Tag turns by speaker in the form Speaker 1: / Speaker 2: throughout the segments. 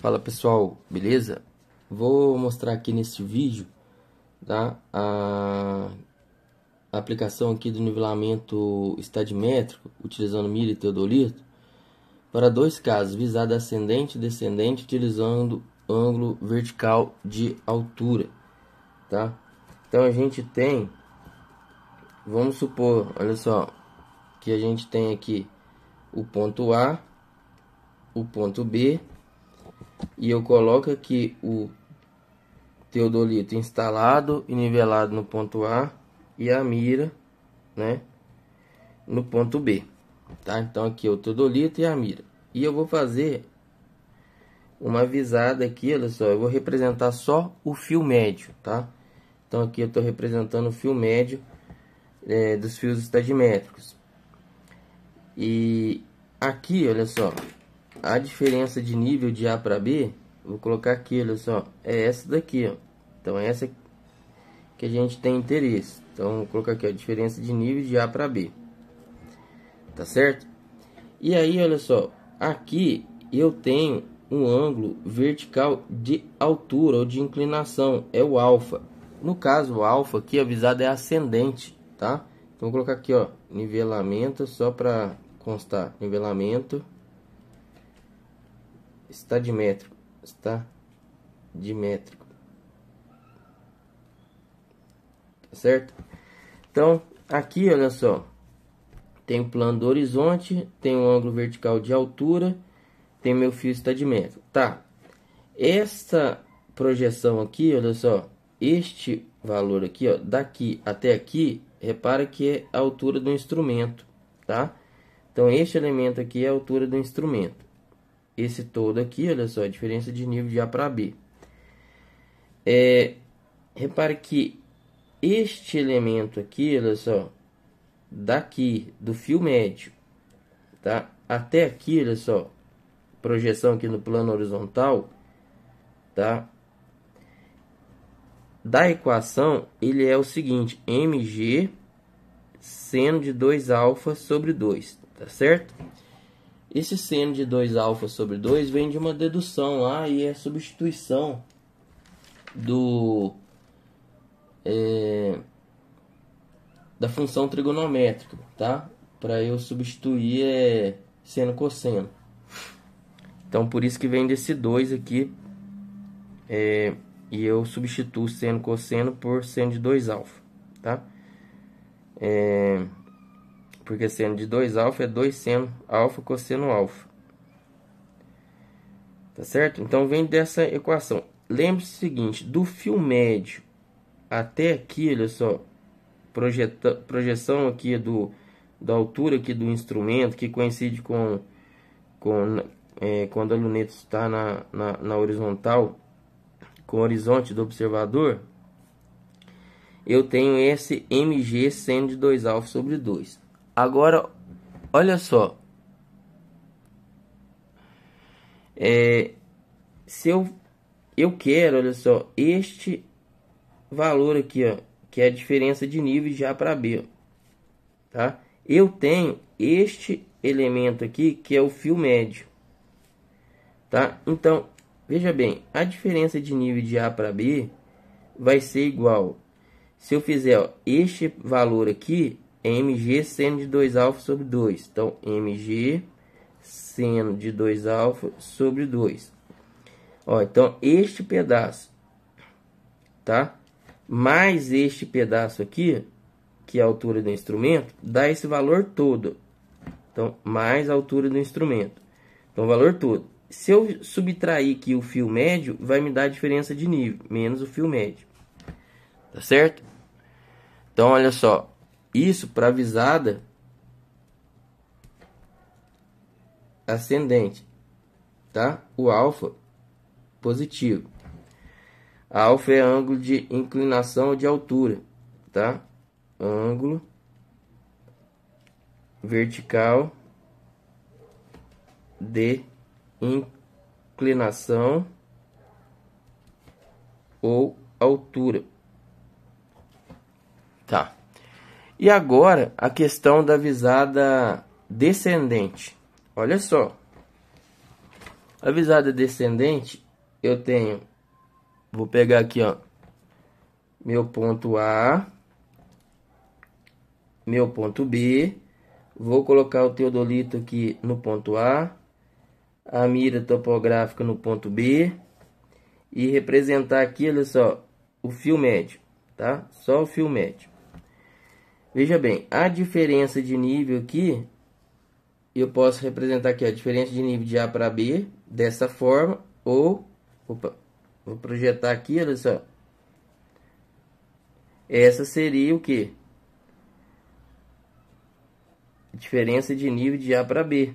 Speaker 1: Fala pessoal, beleza? Vou mostrar aqui nesse vídeo tá? a aplicação aqui do nivelamento estadimétrico utilizando milho e teodolito para dois casos, visada ascendente e descendente utilizando ângulo vertical de altura, tá? Então a gente tem, vamos supor, olha só, que a gente tem aqui o ponto A, o ponto B e eu coloco aqui o teodolito instalado e nivelado no ponto A e a mira, né, no ponto B, tá? Então aqui é o teodolito e a mira. E eu vou fazer uma visada aqui, olha só, eu vou representar só o fio médio, tá? Então aqui eu estou representando o fio médio é, dos fios estadimétricos. E aqui, olha só, a diferença de nível de A para B, vou colocar aqui, olha só, é essa daqui, ó. Então, é essa que a gente tem interesse. Então, vou colocar aqui a diferença de nível de A para B. Tá certo? E aí, olha só, aqui eu tenho um ângulo vertical de altura ou de inclinação, é o alfa. No caso, o alfa aqui avisado é ascendente, tá? Então, vou colocar aqui, ó, nivelamento só para constar, nivelamento está dimétrico, está dimétrico, tá certo? Então, aqui, olha só, tem o plano do horizonte, tem o ângulo vertical de altura, tem meu fio está dimétrico, tá? Esta projeção aqui, olha só, este valor aqui, ó, daqui até aqui, repara que é a altura do instrumento, tá? Então, este elemento aqui é a altura do instrumento esse todo aqui, olha só, a diferença de nível de A para B. É, repare que este elemento aqui, olha só, daqui do fio médio, tá? Até aqui, olha só, projeção aqui no plano horizontal, tá? Da equação, ele é o seguinte, mg seno de 2 alfa sobre 2, tá certo? Esse seno de 2 alfa sobre 2 vem de uma dedução lá e é substituição do é, da função trigonométrica, tá? Para eu substituir é, seno cosseno. Então por isso que vem desse 2 aqui é, e eu substituo seno cosseno por seno de 2 alfa, tá? É, porque seno de 2 alfa é 2 seno alfa cosseno alfa. Tá certo? Então vem dessa equação. Lembre-se o seguinte, do fio médio até aqui, olha só, projeta, projeção aqui do da altura aqui do instrumento que coincide com com é, quando a luneta está na, na, na horizontal com o horizonte do observador, eu tenho esse mg seno de 2 alfa sobre 2. Agora, olha só. É, se eu, eu quero, olha só, este valor aqui, ó, que é a diferença de nível de A para B, ó, tá? Eu tenho este elemento aqui, que é o fio médio, tá? Então, veja bem, a diferença de nível de A para B vai ser igual. Se eu fizer ó, este valor aqui, mg seno de 2 alfa sobre 2. Então, mg seno de 2 alfa sobre 2. Ó, então, este pedaço, tá? Mais este pedaço aqui, que é a altura do instrumento, dá esse valor todo. Então, mais a altura do instrumento. Então, valor todo. Se eu subtrair aqui o fio médio, vai me dar a diferença de nível, menos o fio médio. Tá certo? Então, olha só. Isso para visada ascendente, tá? O alfa positivo. alfa é ângulo de inclinação de altura, tá? Ângulo vertical de inclinação ou altura. Tá. E agora a questão da visada descendente. Olha só. A visada descendente eu tenho vou pegar aqui, ó, meu ponto A, meu ponto B, vou colocar o teodolito aqui no ponto A, a mira topográfica no ponto B e representar aqui, olha só, o fio médio, tá? Só o fio médio. Veja bem, a diferença de nível aqui, eu posso representar aqui ó, a diferença de nível de A para B dessa forma, ou, opa, vou projetar aqui, olha só. Essa seria o que? Diferença de nível de A para B,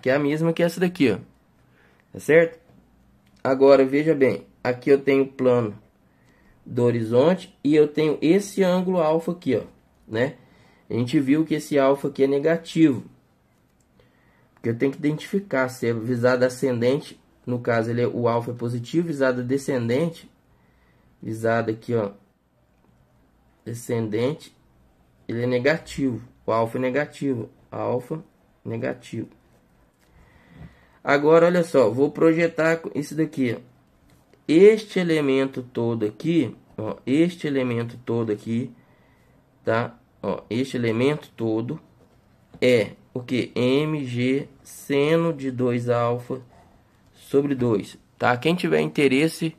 Speaker 1: que é a mesma que essa daqui, ó. Tá certo? Agora, veja bem, aqui eu tenho o plano do horizonte e eu tenho esse ângulo alfa aqui, ó né? A gente viu que esse alfa aqui é negativo. Porque eu tenho que identificar se é visada ascendente, no caso ele é, o alfa é positivo, visada descendente, visada aqui, ó, descendente, ele é negativo. O alfa é negativo, alfa negativo. Agora, olha só, vou projetar isso daqui. Ó. Este elemento todo aqui, ó, este elemento todo aqui, tá? Ó, este elemento todo é o que? mg seno de 2 alfa sobre 2, tá? Quem tiver interesse,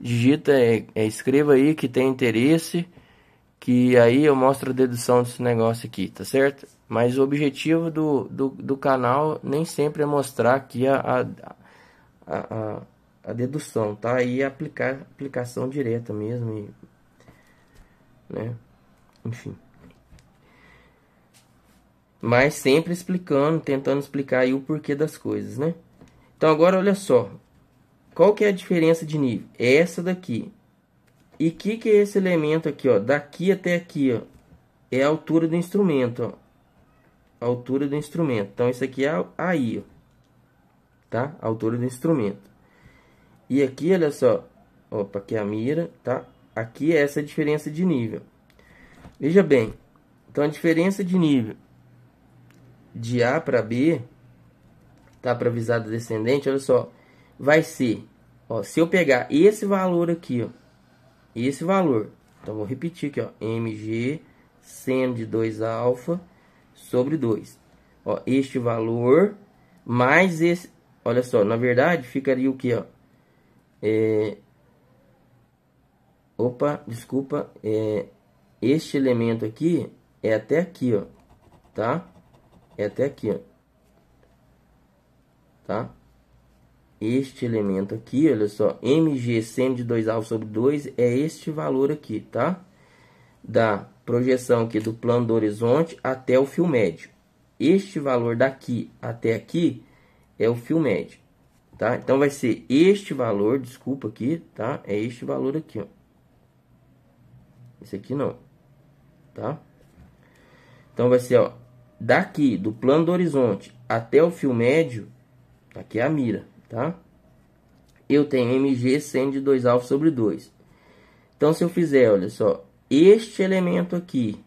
Speaker 1: digita, é, é, escreva aí que tem interesse, que aí eu mostro a dedução desse negócio aqui, tá certo? Mas o objetivo do, do, do canal nem sempre é mostrar aqui a, a, a, a dedução, tá? E aplicar aplicação direta mesmo, e, né? enfim. Mas sempre explicando, tentando explicar aí o porquê das coisas, né? Então agora olha só, qual que é a diferença de nível? É essa daqui. E que que é esse elemento aqui, ó? Daqui até aqui, ó. É a altura do instrumento, ó. A altura do instrumento. Então, isso aqui é aí, ó. Tá? A altura do instrumento. E aqui, olha só. Opa, aqui é a mira, tá? Aqui é essa diferença de nível. Veja bem, então a diferença de nível de A para B, tá para visada descendente, olha só, vai ser, ó, se eu pegar esse valor aqui, ó, esse valor, então vou repetir aqui, ó, mg seno de 2 alfa sobre 2. Ó, este valor mais esse, olha só, na verdade ficaria o que, ó? É, opa, desculpa, é, este elemento aqui é até aqui, ó, tá? É até aqui, ó, tá? Este elemento aqui, olha só, mg seno de 2 alfa sobre 2 é este valor aqui, tá? Da projeção aqui do plano do horizonte até o fio médio. Este valor daqui até aqui é o fio médio, tá? Então vai ser este valor, desculpa aqui, tá? É este valor aqui, ó. Esse aqui não tá? Então vai ser, ó, daqui do plano do horizonte até o fio médio, aqui é a mira, tá? Eu tenho mg sendo de 2 alfa sobre 2. Então se eu fizer, olha só, este elemento aqui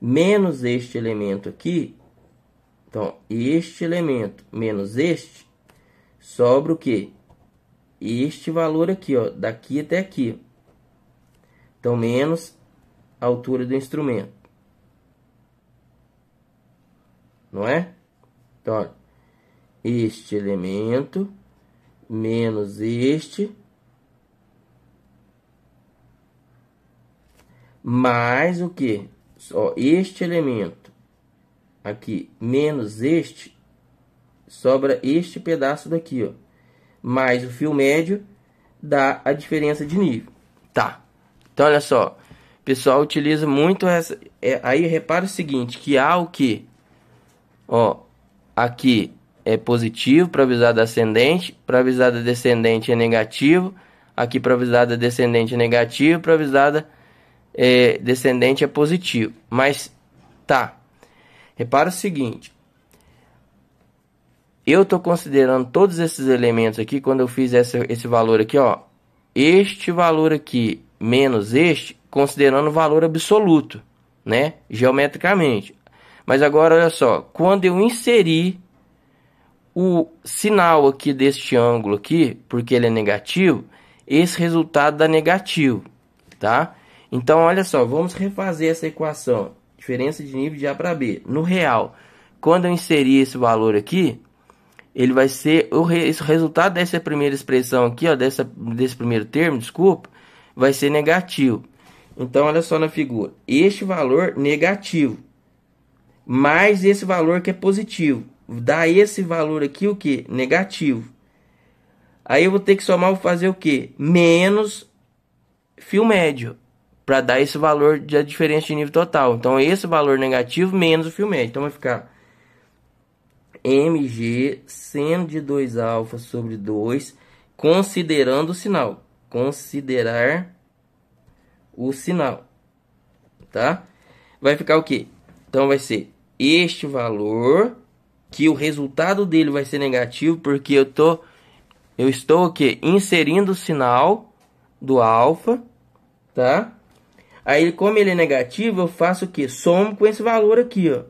Speaker 1: menos este elemento aqui, então este elemento menos este, sobra o que? Este valor aqui, ó, daqui até aqui. Então menos a altura do instrumento. Não é? Então, olha, este elemento menos este mais o que? Só este elemento aqui menos este sobra este pedaço daqui, ó. Mais o fio médio dá a diferença de nível. Tá. Então olha só, o pessoal utiliza muito essa. É, aí repara o seguinte: que há o que? Ó, aqui é positivo para avisada ascendente, para avisada descendente é negativo, aqui para avisada descendente é negativo, para avisada é, descendente é positivo. Mas tá. Repara o seguinte: eu estou considerando todos esses elementos aqui quando eu fiz esse valor aqui, ó. Este valor aqui menos este considerando o valor absoluto, né? Geometricamente. Mas agora olha só, quando eu inserir o sinal aqui deste ângulo aqui, porque ele é negativo, esse resultado dá negativo, tá? Então olha só, vamos refazer essa equação, diferença de nível de A para B, no real. Quando eu inserir esse valor aqui, ele vai ser o re, resultado dessa primeira expressão aqui, ó, dessa desse primeiro termo, desculpa, vai ser negativo. Então, olha só na figura. Este valor negativo mais esse valor que é positivo. Dá esse valor aqui o que? Negativo. Aí eu vou ter que somar, vou fazer o que? Menos fio médio para dar esse valor de diferença de nível total. Então, esse valor negativo menos o fio médio. Então, vai ficar mg seno de 2 alfa sobre 2, considerando o sinal. Considerar o sinal, tá? Vai ficar o quê? Então vai ser este valor que o resultado dele vai ser negativo porque eu tô eu estou o quê? Inserindo o sinal do alfa, tá? Aí como ele é negativo, eu faço o quê? Somo com esse valor aqui, ó.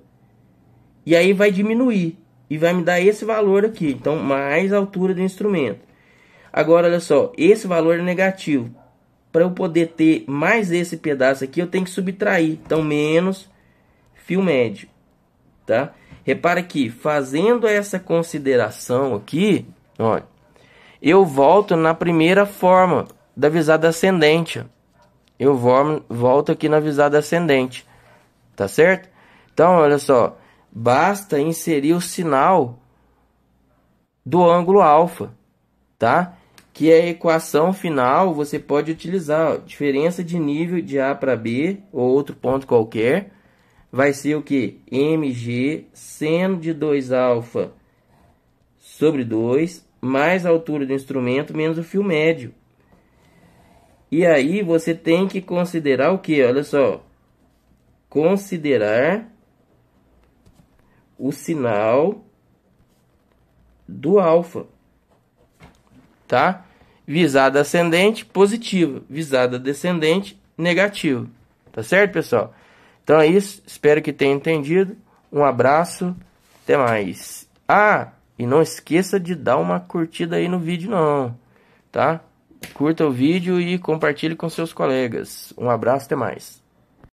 Speaker 1: E aí vai diminuir e vai me dar esse valor aqui, então mais altura do instrumento. Agora olha só, esse valor é negativo para eu poder ter mais esse pedaço aqui, eu tenho que subtrair. Então, menos fio médio, tá? Repara que, fazendo essa consideração aqui, olha, eu volto na primeira forma da visada ascendente. Eu volto aqui na visada ascendente, tá certo? Então, olha só, basta inserir o sinal do ângulo alfa, tá? que é a equação final você pode utilizar ó, diferença de nível de A para B ou outro ponto qualquer vai ser o que? mg seno de 2 alfa sobre 2 mais a altura do instrumento menos o fio médio. E aí você tem que considerar o que? Olha só. Considerar o sinal do alfa tá? Visada ascendente, positivo Visada descendente, negativo Tá certo, pessoal? Então é isso. Espero que tenha entendido. Um abraço. Até mais. Ah, e não esqueça de dar uma curtida aí no vídeo, não. Tá? Curta o vídeo e compartilhe com seus colegas. Um abraço, até mais.